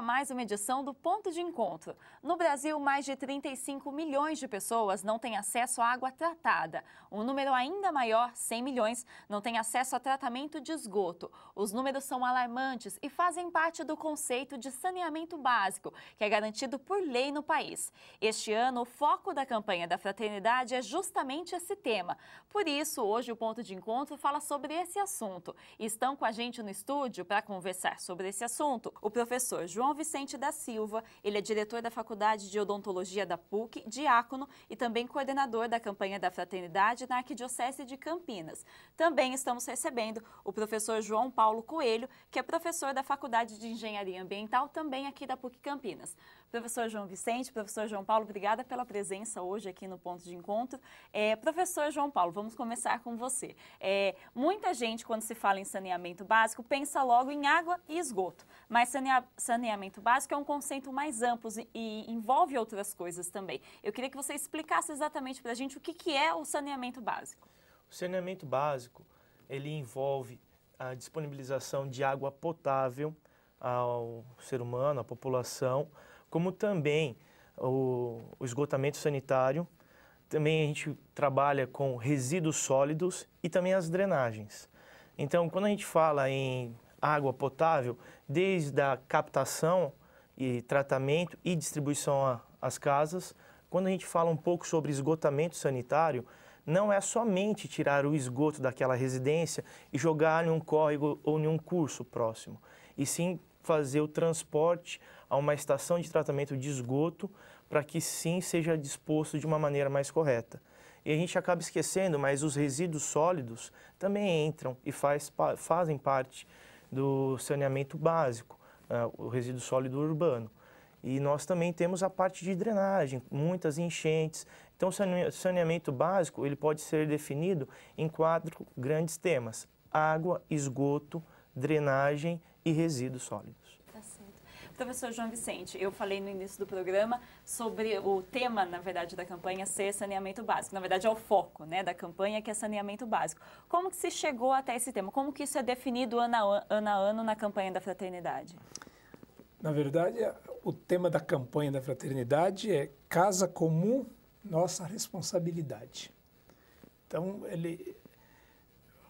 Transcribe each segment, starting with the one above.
a mais uma edição do Ponto de Encontro. No Brasil, mais de 35 milhões de pessoas não têm acesso à água tratada. Um número ainda maior, 100 milhões, não tem acesso a tratamento de esgoto. Os números são alarmantes e fazem parte do conceito de saneamento básico, que é garantido por lei no país. Este ano, o foco da campanha da fraternidade é justamente esse tema. Por isso, hoje o Ponto de Encontro fala sobre esse assunto. Estão com a gente no estúdio para conversar sobre esse assunto o professor João João Vicente da Silva. Ele é diretor da Faculdade de Odontologia da PUC, diácono e também coordenador da campanha da Fraternidade na Arquidiocese de Campinas. Também estamos recebendo o professor João Paulo Coelho, que é professor da Faculdade de Engenharia Ambiental, também aqui da PUC Campinas. Professor João Vicente, professor João Paulo, obrigada pela presença hoje aqui no Ponto de Encontro. É, professor João Paulo, vamos começar com você. É, muita gente, quando se fala em saneamento básico, pensa logo em água e esgoto, mas saneamento básico é um conceito mais amplo e, e, envolve outras coisas também. Eu queria que você explicasse exatamente para a gente o que, que é o saneamento básico. O saneamento básico, ele envolve a disponibilização de água potável ao ser humano, à população, como também o, o esgotamento sanitário. Também a gente trabalha com resíduos sólidos e também as drenagens. Então, quando a gente fala em água potável, desde a captação e tratamento e distribuição às casas, quando a gente fala um pouco sobre esgotamento sanitário, não é somente tirar o esgoto daquela residência e jogar em um córrego ou em um curso próximo, e sim fazer o transporte a uma estação de tratamento de esgoto para que sim seja disposto de uma maneira mais correta. E a gente acaba esquecendo, mas os resíduos sólidos também entram e faz, fazem parte do saneamento básico, ah, o resíduo sólido urbano. E nós também temos a parte de drenagem, muitas enchentes. Então, o saneamento básico ele pode ser definido em quatro grandes temas: água, esgoto, drenagem e resíduos sólidos. Professor João Vicente, eu falei no início do programa sobre o tema, na verdade, da campanha ser saneamento básico. Na verdade, é o foco né, da campanha, que é saneamento básico. Como que se chegou até esse tema? Como que isso é definido ano a ano, ano na campanha da fraternidade? Na verdade, o tema da campanha da fraternidade é Casa Comum, Nossa Responsabilidade. Então, ele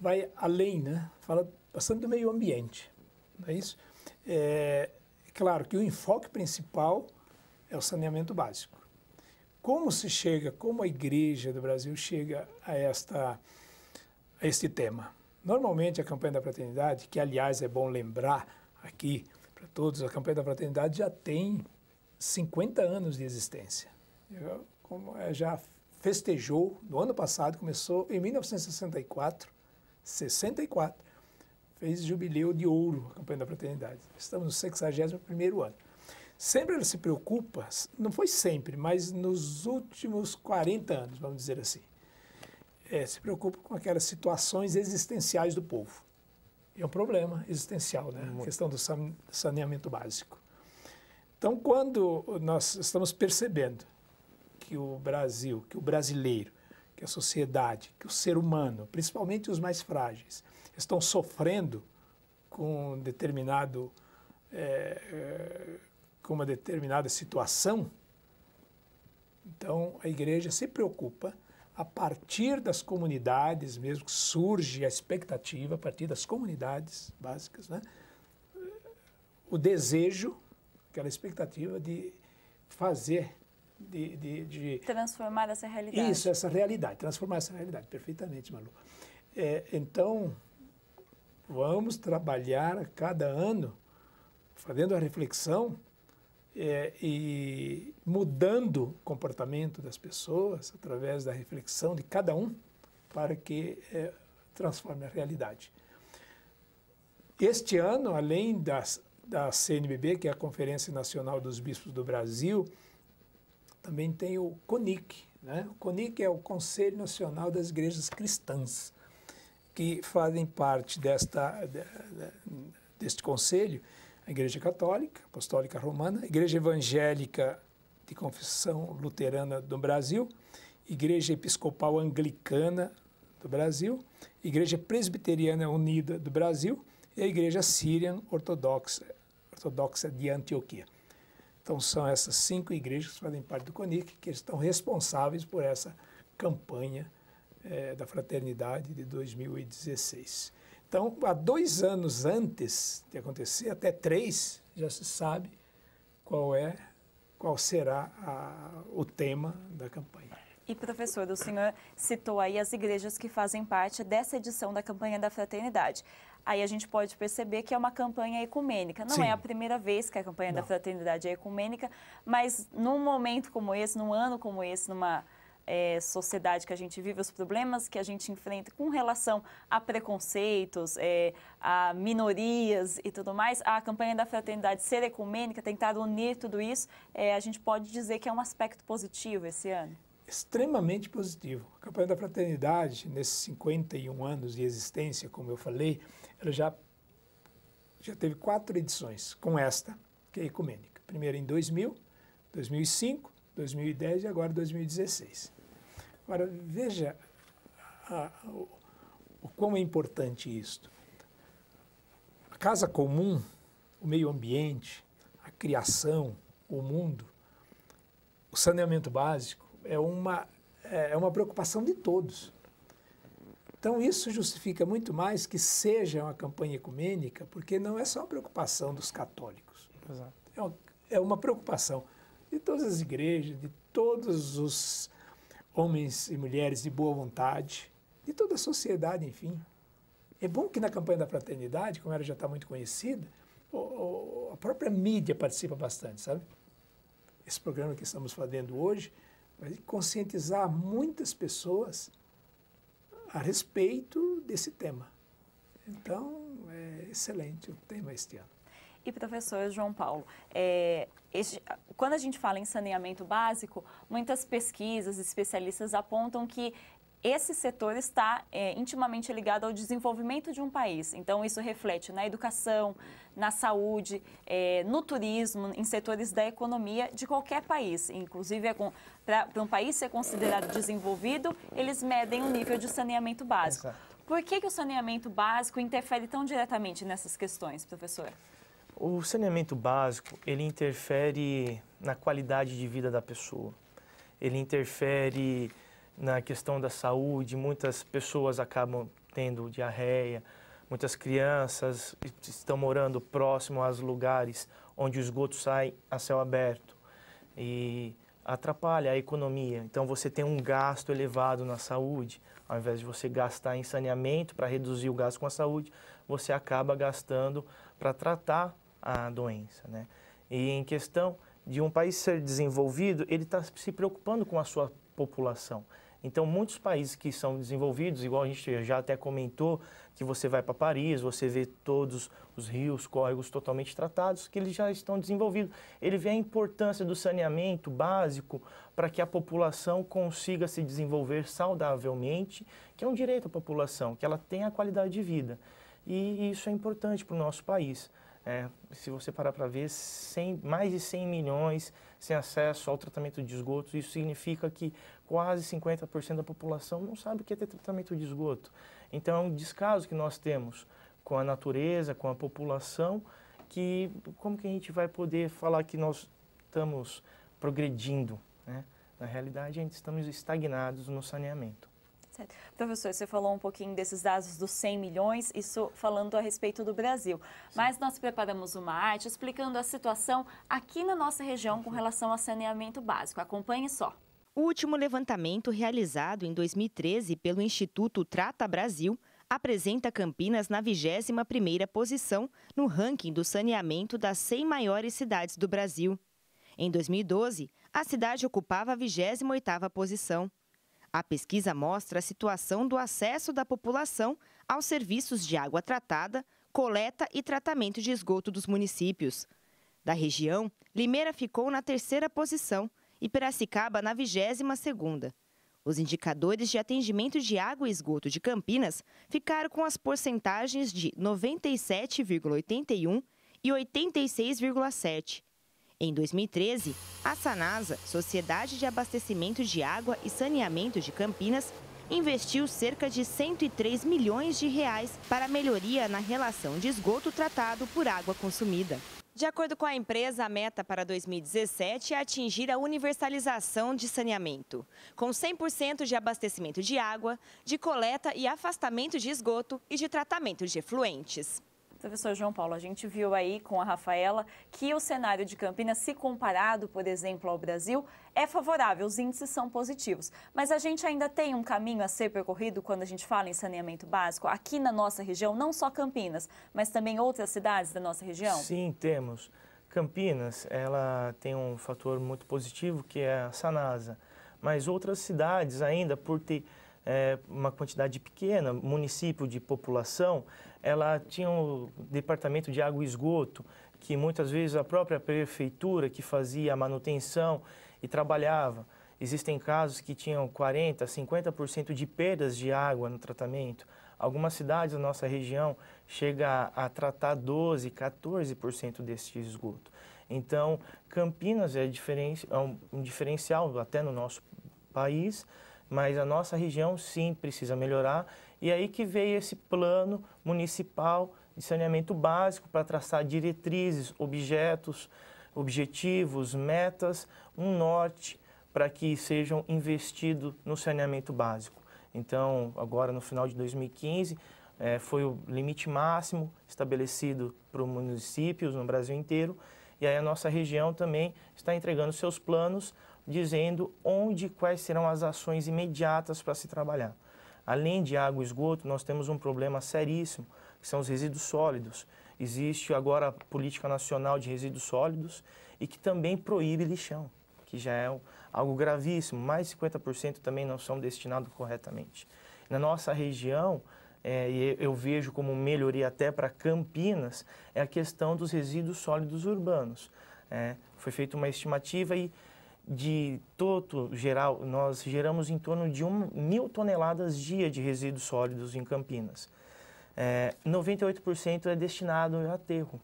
vai além, né? Fala bastante do meio ambiente, não é isso? É, é claro que o enfoque principal é o saneamento básico. Como se chega, como a Igreja do Brasil chega a, esta, a este tema? Normalmente a campanha da fraternidade, que aliás é bom lembrar aqui para todos, a campanha da fraternidade já tem 50 anos de existência. É, já festejou, no ano passado, começou em 1964, 64, fez jubileu de ouro, a campanha da fraternidade. Estamos no 61º ano. Sempre ela se preocupa, não foi sempre, mas nos últimos 40 anos, vamos dizer assim, é, se preocupa com aquelas situações existenciais do povo. É um problema existencial, né? Muito. A questão do saneamento básico. Então, quando nós estamos percebendo que o Brasil, que o brasileiro, que a sociedade, que o ser humano, principalmente os mais frágeis, estão sofrendo com determinado é, é, com uma determinada situação, então a igreja se preocupa a partir das comunidades mesmo que surge a expectativa a partir das comunidades básicas, né? O desejo, aquela expectativa de fazer de, de, de, transformar essa realidade. Isso, essa realidade, transformar essa realidade, perfeitamente, Malu. É, então, Vamos trabalhar a cada ano, fazendo a reflexão é, e mudando o comportamento das pessoas através da reflexão de cada um para que é, transforme a realidade. Este ano, além das, da CNBB, que é a Conferência Nacional dos Bispos do Brasil, também tem o CONIC. Né? O CONIC é o Conselho Nacional das Igrejas Cristãs que fazem parte desta, deste conselho, a Igreja Católica, Apostólica Romana, Igreja Evangélica de Confissão Luterana do Brasil, Igreja Episcopal Anglicana do Brasil, Igreja Presbiteriana Unida do Brasil e a Igreja Síria Ortodoxa, Ortodoxa de Antioquia. Então são essas cinco igrejas que fazem parte do CONIC que estão responsáveis por essa campanha é, da Fraternidade de 2016. Então, há dois anos antes de acontecer, até três, já se sabe qual é, qual será a, o tema da campanha. E professor, o senhor citou aí as igrejas que fazem parte dessa edição da campanha da fraternidade. Aí a gente pode perceber que é uma campanha ecumênica. Não é Sim. é a primeira vez que a campanha Não. da fraternidade é ecumênica, mas num momento como esse, num ano como esse, numa é, sociedade que a gente vive, os problemas que a gente enfrenta com relação a preconceitos, é, a minorias e tudo mais, a campanha da fraternidade ser ecumênica, tentar unir tudo isso, é, a gente pode dizer que é um aspecto positivo esse ano? Extremamente positivo. A campanha da fraternidade, nesses 51 anos de existência, como eu falei, ela já, já teve quatro edições, com esta, que é ecumênica. Primeiro em 2000, 2005, 2010 e agora 2016. Agora, veja a, o, o quão é importante isto. A casa comum, o meio ambiente, a criação, o mundo, o saneamento básico é uma, é, é uma preocupação de todos. Então, isso justifica muito mais que seja uma campanha ecumênica, porque não é só uma preocupação dos católicos. É uma, é uma preocupação de todas as igrejas, de todos os homens e mulheres de boa vontade, de toda a sociedade, enfim. É bom que na campanha da fraternidade, como ela já está muito conhecida, a própria mídia participa bastante, sabe? Esse programa que estamos fazendo hoje vai conscientizar muitas pessoas a respeito desse tema. Então, é excelente o tema este ano e professor João Paulo. É, este, quando a gente fala em saneamento básico, muitas pesquisas, especialistas apontam que esse setor está é, intimamente ligado ao desenvolvimento de um país. Então, isso reflete na educação, na saúde, é, no turismo, em setores da economia de qualquer país. Inclusive, é para um país ser considerado desenvolvido, eles medem o nível de saneamento básico. Por que, que o saneamento básico interfere tão diretamente nessas questões, professor? O saneamento básico, ele interfere na qualidade de vida da pessoa. Ele interfere na questão da saúde, muitas pessoas acabam tendo diarreia, muitas crianças estão morando próximo aos lugares onde o esgoto sai a céu aberto e atrapalha a economia. Então você tem um gasto elevado na saúde, ao invés de você gastar em saneamento para reduzir o gasto com a saúde, você acaba gastando para tratar a doença. Né? E em questão de um país ser desenvolvido, ele está se preocupando com a sua população. Então, muitos países que são desenvolvidos, igual a gente já até comentou, que você vai para Paris, você vê todos os rios, córregos totalmente tratados, que eles já estão desenvolvidos. Ele vê a importância do saneamento básico para que a população consiga se desenvolver saudavelmente, que é um direito à população, que ela tenha a qualidade de vida. E isso é importante para o nosso país é, se você parar para ver, 100, mais de 100 milhões sem acesso ao tratamento de esgoto. Isso significa que quase 50% da população não sabe o que é ter tratamento de esgoto. Então, é um descaso que nós temos com a natureza, com a população, que como que a gente vai poder falar que nós estamos progredindo? Né? Na realidade, a gente estamos estagnados no saneamento. Certo. Professor, você falou um pouquinho desses dados dos 100 milhões, isso falando a respeito do Brasil. Sim. Mas nós preparamos uma arte explicando a situação aqui na nossa região com relação ao saneamento básico. Acompanhe só. O último levantamento realizado em 2013 pelo Instituto Trata Brasil apresenta Campinas na 21ª posição no ranking do saneamento das 100 maiores cidades do Brasil. Em 2012, a cidade ocupava a 28ª posição. A pesquisa mostra a situação do acesso da população aos serviços de água tratada, coleta e tratamento de esgoto dos municípios. Da região, Limeira ficou na terceira posição e Piracicaba na vigésima segunda. Os indicadores de atendimento de água e esgoto de Campinas ficaram com as porcentagens de 97,81 e 86,7. Em 2013, a Sanasa, Sociedade de Abastecimento de Água e Saneamento de Campinas, investiu cerca de 103 milhões de reais para melhoria na relação de esgoto tratado por água consumida. De acordo com a empresa, a meta para 2017 é atingir a universalização de saneamento, com 100% de abastecimento de água, de coleta e afastamento de esgoto e de tratamento de efluentes. Professor João Paulo, a gente viu aí com a Rafaela que o cenário de Campinas, se comparado, por exemplo, ao Brasil, é favorável, os índices são positivos. Mas a gente ainda tem um caminho a ser percorrido quando a gente fala em saneamento básico, aqui na nossa região, não só Campinas, mas também outras cidades da nossa região? Sim, temos. Campinas, ela tem um fator muito positivo que é a Sanasa, mas outras cidades ainda, por ter é, uma quantidade pequena, município de população, ela tinha um departamento de água e esgoto, que muitas vezes a própria prefeitura que fazia a manutenção e trabalhava. Existem casos que tinham 40%, 50% de perdas de água no tratamento. Algumas cidades da nossa região chega a, a tratar 12%, 14% deste esgoto. Então, Campinas é, diferen, é um, um diferencial até no nosso país, mas a nossa região sim precisa melhorar e aí que veio esse plano municipal de saneamento básico para traçar diretrizes, objetos, objetivos, metas, um norte para que sejam investidos no saneamento básico. Então, agora no final de 2015, eh, foi o limite máximo estabelecido para os municípios no Brasil inteiro. E aí a nossa região também está entregando seus planos, dizendo onde quais serão as ações imediatas para se trabalhar. Além de água e esgoto, nós temos um problema seríssimo, que são os resíduos sólidos. Existe agora a política nacional de resíduos sólidos e que também proíbe lixão, que já é algo gravíssimo. Mais de 50% também não são destinados corretamente. Na nossa região, é, eu vejo como melhoria até para Campinas, é a questão dos resíduos sólidos urbanos. É, foi feita uma estimativa e de todo geral, nós geramos em torno de um, mil toneladas dia de resíduos sólidos em Campinas. É, 98% é destinado ao aterro.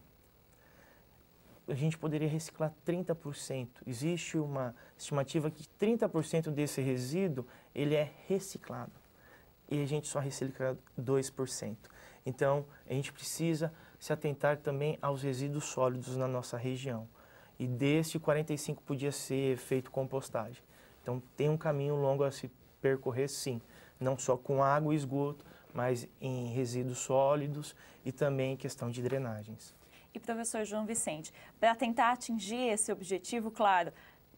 A gente poderia reciclar 30%. Existe uma estimativa que 30% desse resíduo ele é reciclado. E a gente só recicla 2%. Então, a gente precisa se atentar também aos resíduos sólidos na nossa região e deste 45 podia ser feito compostagem. Então tem um caminho longo a se percorrer, sim, não só com água e esgoto, mas em resíduos sólidos e também em questão de drenagens. E professor João Vicente, para tentar atingir esse objetivo, claro,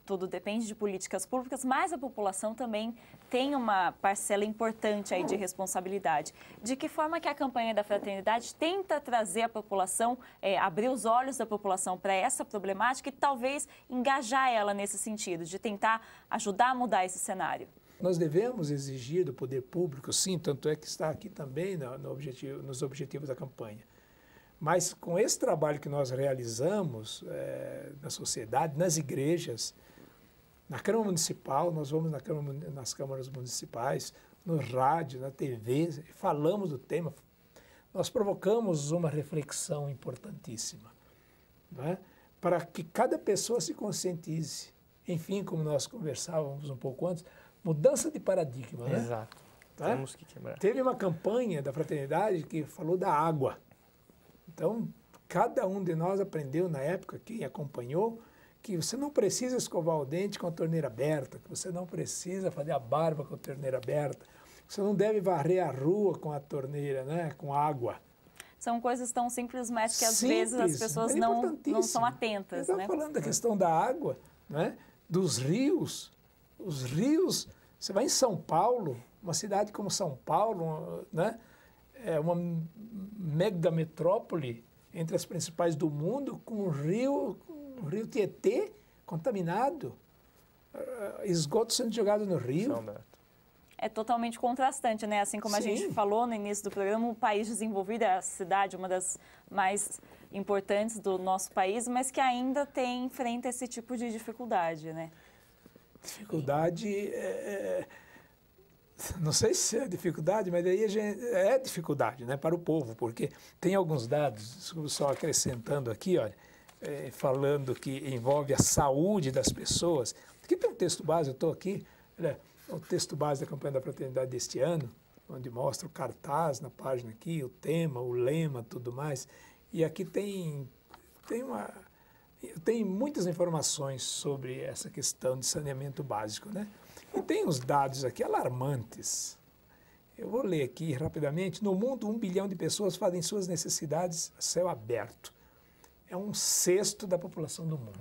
tudo depende de políticas públicas, mas a população também tem uma parcela importante aí de responsabilidade. De que forma que a campanha da fraternidade tenta trazer a população, é, abrir os olhos da população para essa problemática e talvez engajar ela nesse sentido, de tentar ajudar a mudar esse cenário? Nós devemos exigir do poder público, sim, tanto é que está aqui também no, no objetivo, nos objetivos da campanha. Mas com esse trabalho que nós realizamos é, na sociedade, nas igrejas, na Câmara Municipal, nós vamos na Câmara, nas câmaras municipais, no rádio, na TV, falamos do tema, nós provocamos uma reflexão importantíssima, é? para que cada pessoa se conscientize. Enfim, como nós conversávamos um pouco antes, mudança de paradigma. Né? Exato. Tá? Temos que quebrar. Teve uma campanha da fraternidade que falou da água. Então, cada um de nós aprendeu na época, quem acompanhou, que você não precisa escovar o dente com a torneira aberta, que você não precisa fazer a barba com a torneira aberta, que você não deve varrer a rua com a torneira, né, com água. São coisas tão simples, mas que às simples, vezes as é pessoas não, não são atentas. Estamos né? falando da é. questão da água, né? dos rios. Os rios, você vai em São Paulo, uma cidade como São Paulo, né? é uma mega metrópole entre as principais do mundo, com um rio, o rio Tietê contaminado, eh, esgoto sendo jogado no rio. é totalmente contrastante, né? Assim como Sim. a gente falou no início do programa, um país desenvolvido, a cidade, uma das mais importantes do nosso país, mas que ainda tem, enfrenta esse tipo de dificuldade, né? Dificuldade é, Não sei se é dificuldade, mas daí gente, é dificuldade né, para o povo, porque tem alguns dados, só acrescentando aqui, olha, é, falando que envolve a saúde das pessoas, que tem um texto base, eu estou aqui, né, o texto base da campanha da fraternidade deste ano, onde mostra o cartaz na página aqui, o tema, o lema, tudo mais. E aqui tem, tem, uma, tem muitas informações sobre essa questão de saneamento básico, né? E tem uns dados aqui alarmantes. Eu vou ler aqui rapidamente. No mundo, um bilhão de pessoas fazem suas necessidades a céu aberto é um sexto da população do mundo.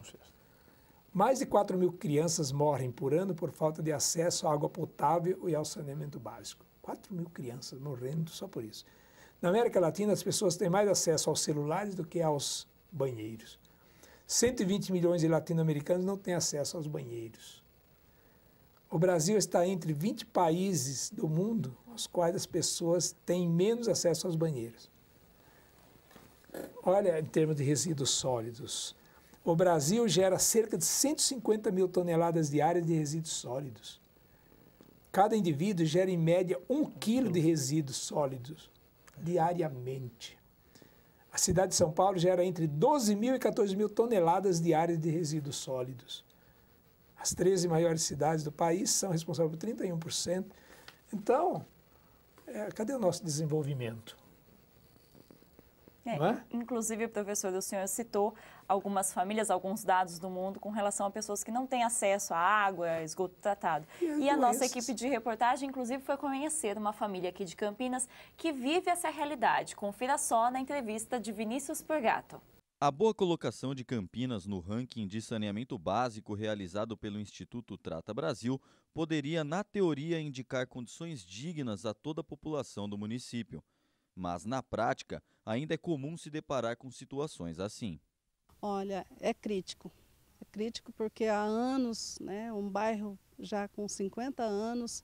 Mais de 4 mil crianças morrem por ano por falta de acesso à água potável e ao saneamento básico. 4 mil crianças morrendo só por isso. Na América Latina, as pessoas têm mais acesso aos celulares do que aos banheiros. 120 milhões de latino-americanos não têm acesso aos banheiros. O Brasil está entre 20 países do mundo aos quais as pessoas têm menos acesso aos banheiros olha em termos de resíduos sólidos. O Brasil gera cerca de 150 mil toneladas diárias de resíduos sólidos. Cada indivíduo gera em média um quilo de resíduos sólidos diariamente. A cidade de São Paulo gera entre 12 mil e 14 mil toneladas diárias de resíduos sólidos. As 13 maiores cidades do país são responsáveis por 31%. Então, é, cadê o nosso desenvolvimento? É, é, inclusive, o professor, do senhor citou algumas famílias, alguns dados do mundo com relação a pessoas que não têm acesso à água, esgoto tratado. E, e a nossa equipe de reportagem, inclusive, foi conhecer uma família aqui de Campinas que vive essa realidade. Confira só na entrevista de Vinícius Purgato. A boa colocação de Campinas no ranking de saneamento básico realizado pelo Instituto Trata Brasil poderia, na teoria, indicar condições dignas a toda a população do município mas na prática ainda é comum se deparar com situações assim. Olha, é crítico. É crítico porque há anos, né, um bairro já com 50 anos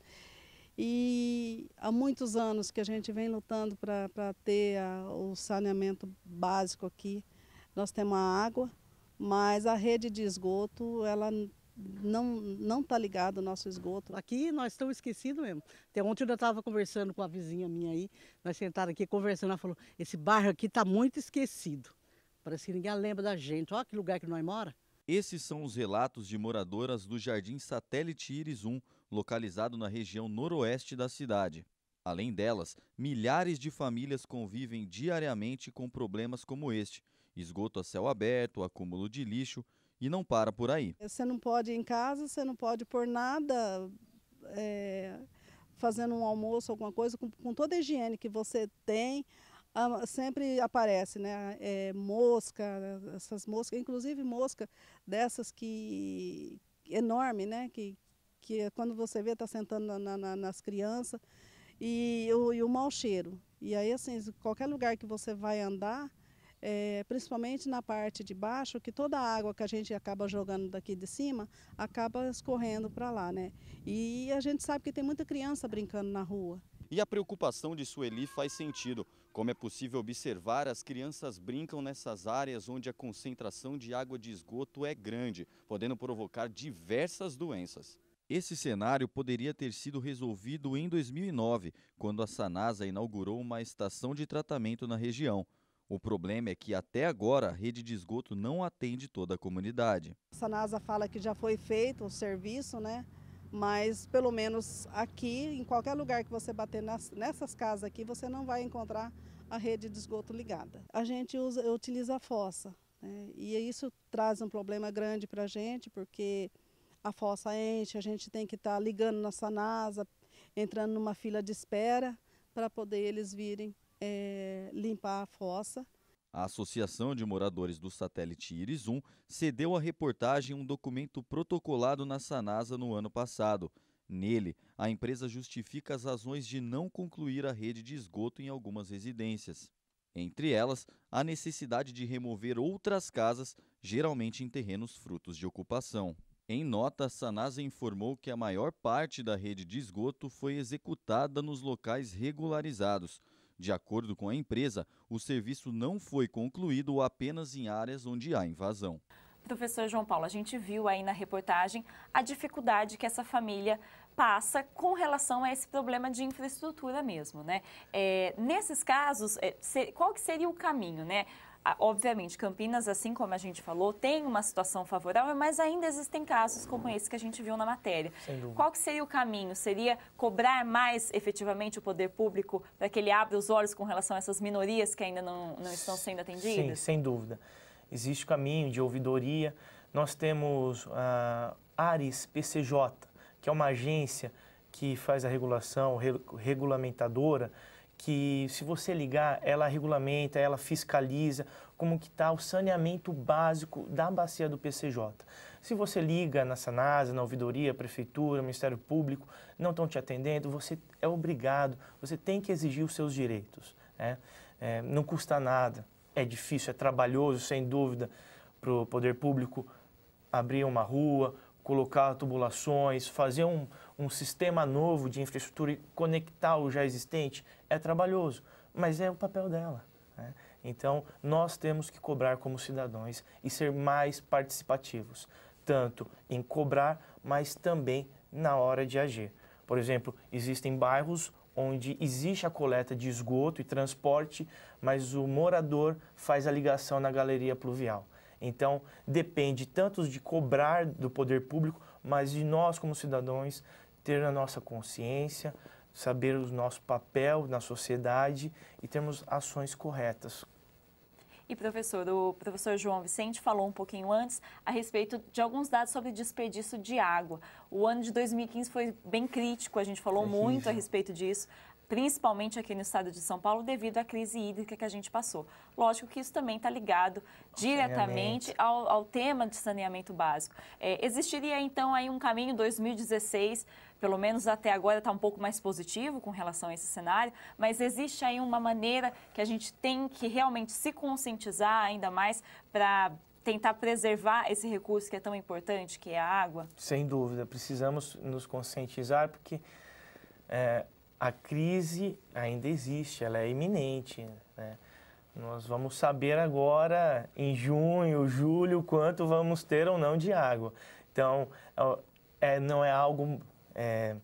e há muitos anos que a gente vem lutando para ter a, o saneamento básico aqui. Nós temos a água, mas a rede de esgoto ela não não está ligado o nosso esgoto. Aqui nós estamos esquecidos mesmo. Até ontem eu estava conversando com a vizinha minha aí, nós sentaram aqui conversando, ela falou, esse bairro aqui está muito esquecido. Parece que ninguém lembra da gente. Olha que lugar que nós mora. Esses são os relatos de moradoras do Jardim Satélite Iris 1, localizado na região noroeste da cidade. Além delas, milhares de famílias convivem diariamente com problemas como este: esgoto a céu aberto, acúmulo de lixo e não para por aí. Você não pode ir em casa, você não pode por nada é, fazendo um almoço, alguma coisa, com, com, toda a higiene que você tem. Sempre aparece, né? É, mosca, essas moscas, inclusive mosca dessas que enorme, né? Que, que é quando você vê está sentando na, na, nas crianças e o, e o mau cheiro. E aí, assim, qualquer lugar que você vai andar, é, principalmente na parte de baixo, que toda a água que a gente acaba jogando daqui de cima acaba escorrendo para lá, né? E a gente sabe que tem muita criança brincando na rua. E a preocupação de Sueli faz sentido. Como é possível observar, as crianças brincam nessas áreas onde a concentração de água de esgoto é grande, podendo provocar diversas doenças. Esse cenário poderia ter sido resolvido em 2009, quando a Sanasa inaugurou uma estação de tratamento na região. O problema é que até agora a rede de esgoto não atende toda a comunidade. A Sanasa fala que já foi feito o serviço, né? Mas pelo menos aqui, em qualquer lugar que você bater nas, nessas casas aqui, você não vai encontrar a rede de esgoto ligada. A gente usa, utiliza a fossa, né? E isso traz um problema grande para a gente, porque a fossa enche, a gente tem que estar tá ligando na Sanasa, entrando numa fila de espera para poder eles virem é, limpar a fossa. A Associação de Moradores do Satélite Iris 1 cedeu à reportagem um documento protocolado na Sanasa no ano passado. Nele, a empresa justifica as razões de não concluir a rede de esgoto em algumas residências. Entre elas, a necessidade de remover outras casas, geralmente em terrenos frutos de ocupação. Em nota, a Sanasa informou que a maior parte da rede de esgoto foi executada nos locais regularizados. De acordo com a empresa, o serviço não foi concluído apenas em áreas onde há invasão. Professor João Paulo, a gente viu aí na reportagem a dificuldade que essa família passa com relação a esse problema de infraestrutura mesmo, né? É, nesses casos, é, qual que seria o caminho, né? obviamente, Campinas, assim como a gente falou, tem uma situação favorável, mas ainda existem casos como esse que a gente viu na matéria. Qual que seria o caminho? Seria cobrar mais efetivamente o poder público para que ele abra os olhos com relação a essas minorias que ainda não, não estão sendo atendidas? Sim, sem dúvida. Existe caminho de ouvidoria. Nós temos a ah, Ares PCJ, que é uma agência que faz a regulação regulamentadora que se você ligar, ela regulamenta, ela fiscaliza como que está o saneamento básico da bacia do PCJ. Se você liga na Sanasa, na ouvidoria, prefeitura, Ministério Público, não estão te atendendo, você é obrigado, você tem que exigir os seus direitos. Né? É, não custa nada, é difícil, é trabalhoso, sem dúvida, para o poder público abrir uma rua, colocar tubulações, fazer um, um sistema novo de infraestrutura e conectar o já existente, é trabalhoso, mas é o papel dela. Né? Então, nós temos que cobrar como cidadãos e ser mais participativos, tanto em cobrar, mas também na hora de agir. Por exemplo, existem bairros onde existe a coleta de esgoto e transporte, mas o morador faz a ligação na galeria pluvial. Então, depende tanto de cobrar do poder público, mas de nós, como cidadãos, ter a nossa consciência, saber o nosso papel na sociedade e termos ações corretas. E professor, o professor João Vicente falou um pouquinho antes a respeito de alguns dados sobre desperdício de água. O ano de 2015 foi bem crítico, a gente falou é muito a respeito disso principalmente aqui no estado de São Paulo, devido à crise hídrica que a gente passou. Lógico que isso também está ligado diretamente ao, ao, tema de saneamento básico. É, existiria, então, aí um caminho 2016 pelo menos até agora está um pouco mais positivo com relação a esse cenário, mas existe aí uma maneira que a gente tem que realmente se conscientizar ainda mais para tentar preservar esse recurso que é tão importante, que é a água? Sem dúvida, precisamos nos conscientizar porque é, a crise ainda existe, ela é iminente. Né? Nós vamos saber agora, em junho, julho, quanto vamos ter ou não de água. Então, é, é não é algo é,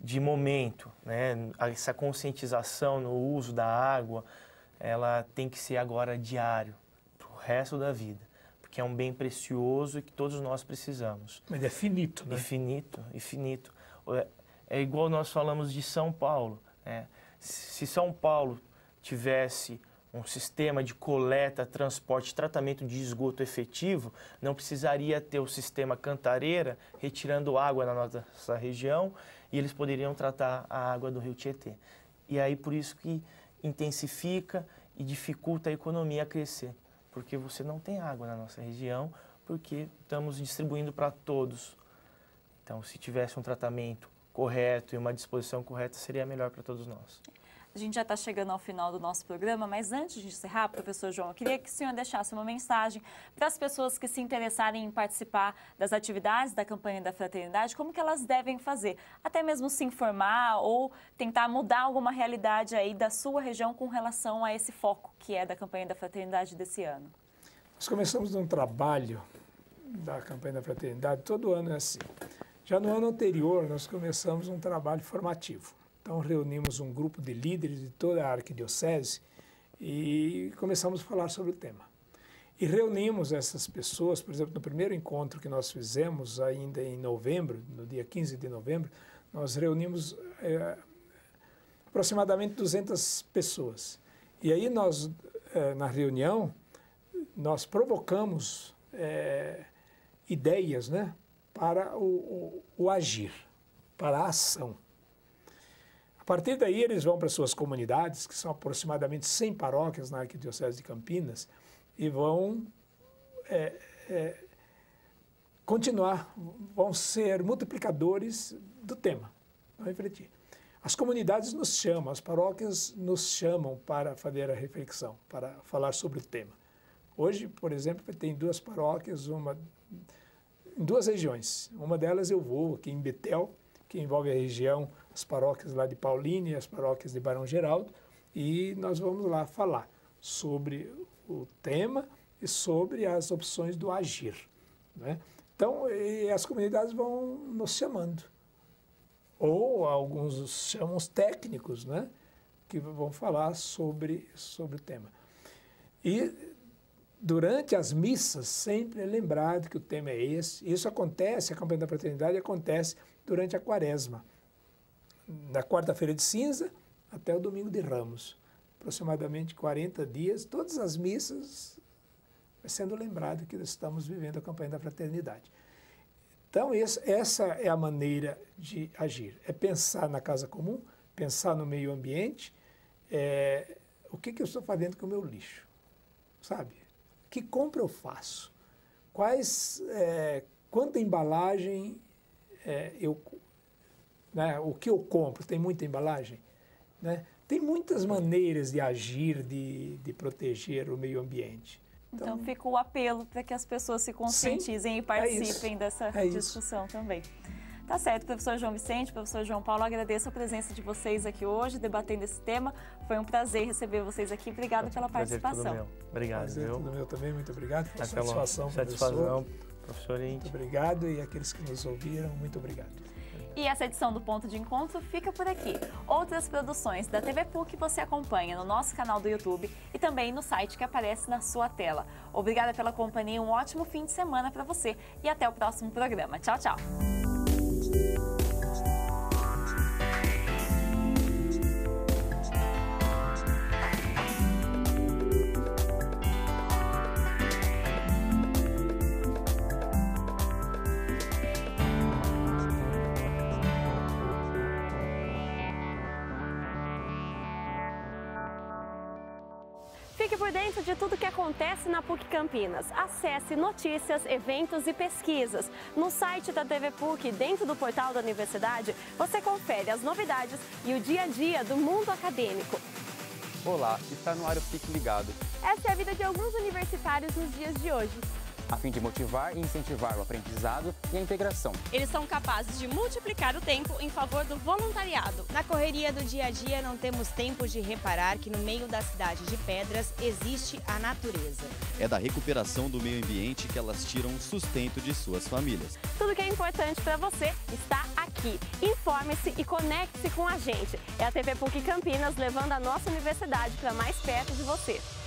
de momento. Né? Essa conscientização no uso da água, ela tem que ser agora diário, para o resto da vida porque é um bem precioso e que todos nós precisamos. Mas é finito, né? Infinito, infinito é igual nós falamos de São Paulo. Né? Se São Paulo tivesse um sistema de coleta, transporte, tratamento de esgoto efetivo, não precisaria ter o sistema cantareira retirando água na nossa região e eles poderiam tratar a água do rio Tietê. E aí por isso que intensifica e dificulta a economia a crescer, porque você não tem água na nossa região, porque estamos distribuindo para todos. Então, se tivesse um tratamento correto e uma disposição correta seria melhor para todos nós. A gente já está chegando ao final do nosso programa, mas antes de encerrar, professor João, eu queria que o senhor deixasse uma mensagem para as pessoas que se interessarem em participar das atividades da campanha da fraternidade, como que elas devem fazer, até mesmo se informar ou tentar mudar alguma realidade aí da sua região com relação a esse foco que é da campanha da fraternidade desse ano. Nós começamos um trabalho da campanha da fraternidade, todo ano é assim. Já no ano anterior, nós começamos um trabalho formativo. Então, reunimos um grupo de líderes de toda a arquidiocese e começamos a falar sobre o tema. E reunimos essas pessoas, por exemplo, no primeiro encontro que nós fizemos, ainda em novembro, no dia 15 de novembro, nós reunimos é, aproximadamente 200 pessoas. E aí nós, é, na reunião, nós provocamos é, ideias, né? para o, o, o agir, para a ação. A partir daí, eles vão para suas comunidades, que são aproximadamente 100 paróquias na Arquidiocese de Campinas, e vão é, é, continuar, vão ser multiplicadores do tema. Vão refletir. As comunidades nos chamam, as paróquias nos chamam para fazer a reflexão, para falar sobre o tema. Hoje, por exemplo, tem duas paróquias, uma em duas regiões. Uma delas eu vou aqui em Betel, que envolve a região, as paróquias lá de Paulínia e as paróquias de Barão Geraldo, e nós vamos lá falar sobre o tema e sobre as opções do agir. Né? Então, as comunidades vão nos chamando. Ou alguns chamam os técnicos, né? que vão falar sobre, sobre o tema. E durante as missas, sempre é lembrado que o tema é esse. Isso acontece, a campanha da fraternidade acontece durante a quaresma, da quarta-feira de cinza até o domingo de Ramos. Aproximadamente 40 dias, todas as missas sendo lembrado que estamos vivendo a campanha da fraternidade. Então, essa é a maneira de agir: é pensar na casa comum, pensar no meio ambiente, é, o que, que eu estou fazendo com o meu lixo, sabe? que compra eu faço? Quais, é, quanta embalagem é, eu, né, o que eu compro? Tem muita embalagem? Né? Tem muitas maneiras de agir, de, de proteger o meio ambiente. Então, então fica o apelo para que as pessoas se conscientizem sim, e participem é isso, dessa é discussão isso. também. Tá certo, professor João Vicente, professor João Paulo, agradeço a presença de vocês aqui hoje, debatendo esse tema. Foi um prazer receber vocês aqui. Obrigado pela participação. Meu. Obrigado. Prazer meu. tudo meu também, muito obrigado Foi Até satisfação, satisfação, professor. professor muito obrigado e aqueles que nos ouviram, muito obrigado. E essa edição do Ponto de Encontro fica por aqui. Outras produções da TV PUC você acompanha no nosso canal do YouTube e também no site que aparece na sua tela. Obrigada pela companhia, um ótimo fim de semana para você e até o próximo programa. Tchau, tchau! you. Fique por dentro de tudo que acontece na PUC Campinas. Acesse notícias, eventos e pesquisas. No site da TV PUC, dentro do portal da universidade, você confere as novidades e o dia a dia do mundo acadêmico. Olá, está no ar o Fique Ligado. Essa é a vida de alguns universitários nos dias de hoje a fim de motivar e incentivar o aprendizado e a integração. Eles são capazes de multiplicar o tempo em favor do voluntariado. Na correria do dia a dia, não temos tempo de reparar que no meio da cidade de pedras existe a natureza. É da recuperação do meio ambiente que elas tiram o sustento de suas famílias. Tudo que é importante para você está aqui. Informe-se e conecte-se com a gente. É a TV PUC Campinas levando a nossa universidade para mais perto de você.